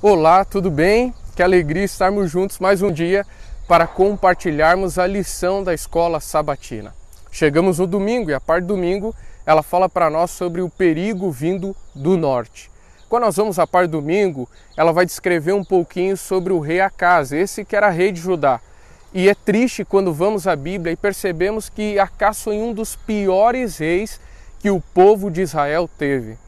Olá, tudo bem? Que alegria estarmos juntos mais um dia para compartilharmos a lição da escola sabatina. Chegamos no domingo e a parte do domingo ela fala para nós sobre o perigo vindo do norte. Quando nós vamos à parte do domingo, ela vai descrever um pouquinho sobre o rei Acas, esse que era rei de Judá. E é triste quando vamos à Bíblia e percebemos que Acas foi um dos piores reis que o povo de Israel teve.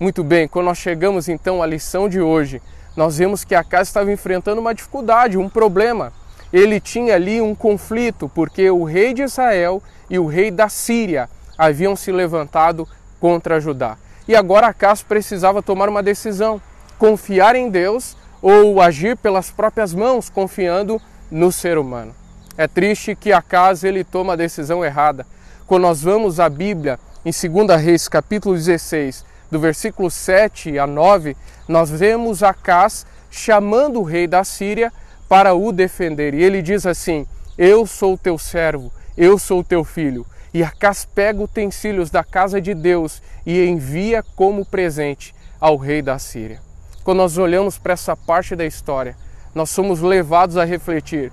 Muito bem, quando nós chegamos então à lição de hoje, nós vemos que Acas estava enfrentando uma dificuldade, um problema. Ele tinha ali um conflito, porque o rei de Israel e o rei da Síria haviam se levantado contra Judá. E agora Acas precisava tomar uma decisão: confiar em Deus ou agir pelas próprias mãos, confiando no ser humano. É triste que Acas ele toma a decisão errada. Quando nós vamos à Bíblia, em 2 Reis, capítulo 16, do versículo 7 a 9, nós vemos Acas chamando o rei da Síria para o defender. E ele diz assim: Eu sou teu servo, eu sou teu filho. E Acas pega utensílios da casa de Deus e envia como presente ao rei da Síria. Quando nós olhamos para essa parte da história, nós somos levados a refletir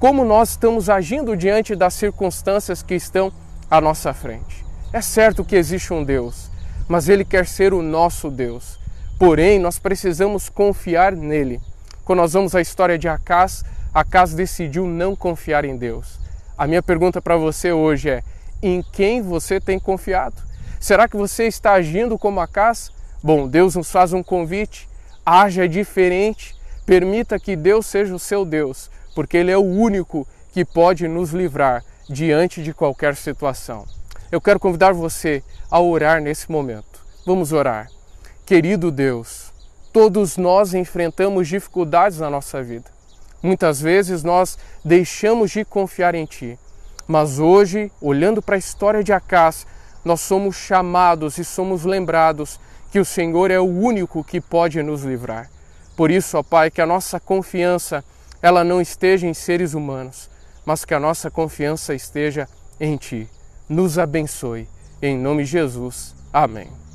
como nós estamos agindo diante das circunstâncias que estão à nossa frente. É certo que existe um Deus, mas Ele quer ser o nosso Deus. Porém, nós precisamos confiar nele. Quando nós vamos à história de Acas, Acas decidiu não confiar em Deus. A minha pergunta para você hoje é: em quem você tem confiado? Será que você está agindo como Acas? Bom, Deus nos faz um convite: haja diferente, permita que Deus seja o seu Deus, porque Ele é o único que pode nos livrar diante de qualquer situação. Eu quero convidar você a orar nesse momento. Vamos orar. Querido Deus, todos nós enfrentamos dificuldades na nossa vida. Muitas vezes nós deixamos de confiar em Ti. Mas hoje, olhando para a história de Acás, nós somos chamados e somos lembrados que o Senhor é o único que pode nos livrar. Por isso, ó Pai, que a nossa confiança ela não esteja em seres humanos, mas que a nossa confiança esteja em Ti nos abençoe. Em nome de Jesus. Amém.